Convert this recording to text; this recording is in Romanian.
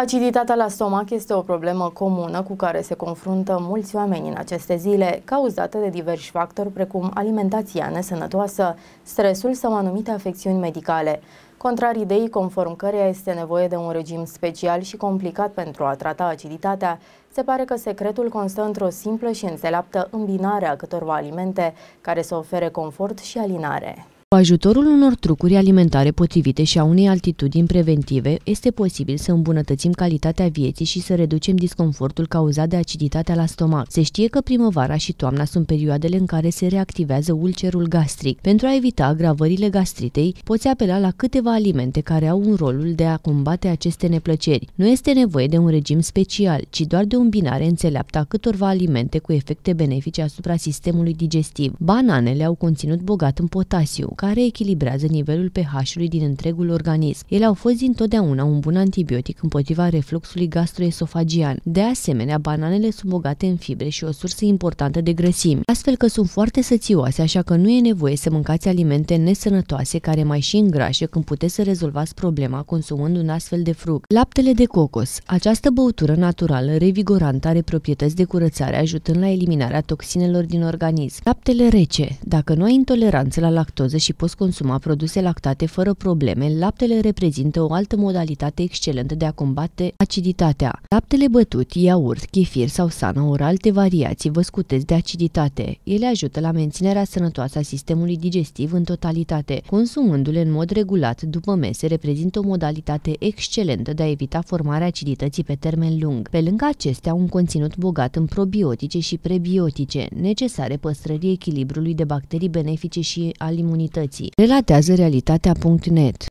Aciditatea la stomac este o problemă comună cu care se confruntă mulți oameni în aceste zile, cauzată de diversi factori precum alimentația nesănătoasă, stresul sau anumite afecțiuni medicale. Contrar ideii conform căreia este nevoie de un regim special și complicat pentru a trata aciditatea, se pare că secretul constă într-o simplă și înțeleaptă îmbinare a câtorva alimente care să ofere confort și alinare. Cu ajutorul unor trucuri alimentare potrivite și a unei altitudini preventive, este posibil să îmbunătățim calitatea vieții și să reducem disconfortul cauzat de aciditatea la stomac. Se știe că primăvara și toamna sunt perioadele în care se reactivează ulcerul gastric. Pentru a evita agravările gastritei, poți apela la câteva alimente care au un rolul de a combate aceste neplăceri. Nu este nevoie de un regim special, ci doar de o îmbinare înțeleaptă a câtorva alimente cu efecte benefice asupra sistemului digestiv. Bananele au conținut bogat în potasiu care echilibrează nivelul pH-ului din întregul organism. Ele au fost dintotdeauna un bun antibiotic împotriva refluxului gastroesofagian. De asemenea, bananele sunt bogate în fibre și o sursă importantă de grăsimi, astfel că sunt foarte sățioase, așa că nu e nevoie să mâncați alimente nesănătoase care mai și îngrașe când puteți să rezolvați problema consumând un astfel de fruct. Laptele de cocos. Această băutură naturală revigorantă are proprietăți de curățare, ajutând la eliminarea toxinelor din organism. Laptele rece. Dacă nu ai intoleranță la lactoză și și poți consuma produse lactate fără probleme, laptele reprezintă o altă modalitate excelentă de a combate aciditatea. Laptele bătut, iaurt, chefir sau sana ori alte variații vă scutesc de aciditate. Ele ajută la menținerea sănătoasă a sistemului digestiv în totalitate. Consumându-le în mod regulat după mese reprezintă o modalitate excelentă de a evita formarea acidității pe termen lung. Pe lângă acestea, un conținut bogat în probiotice și prebiotice, necesare păstrării echilibrului de bacterii benefice și al imunității societății, relatează realitatea.net.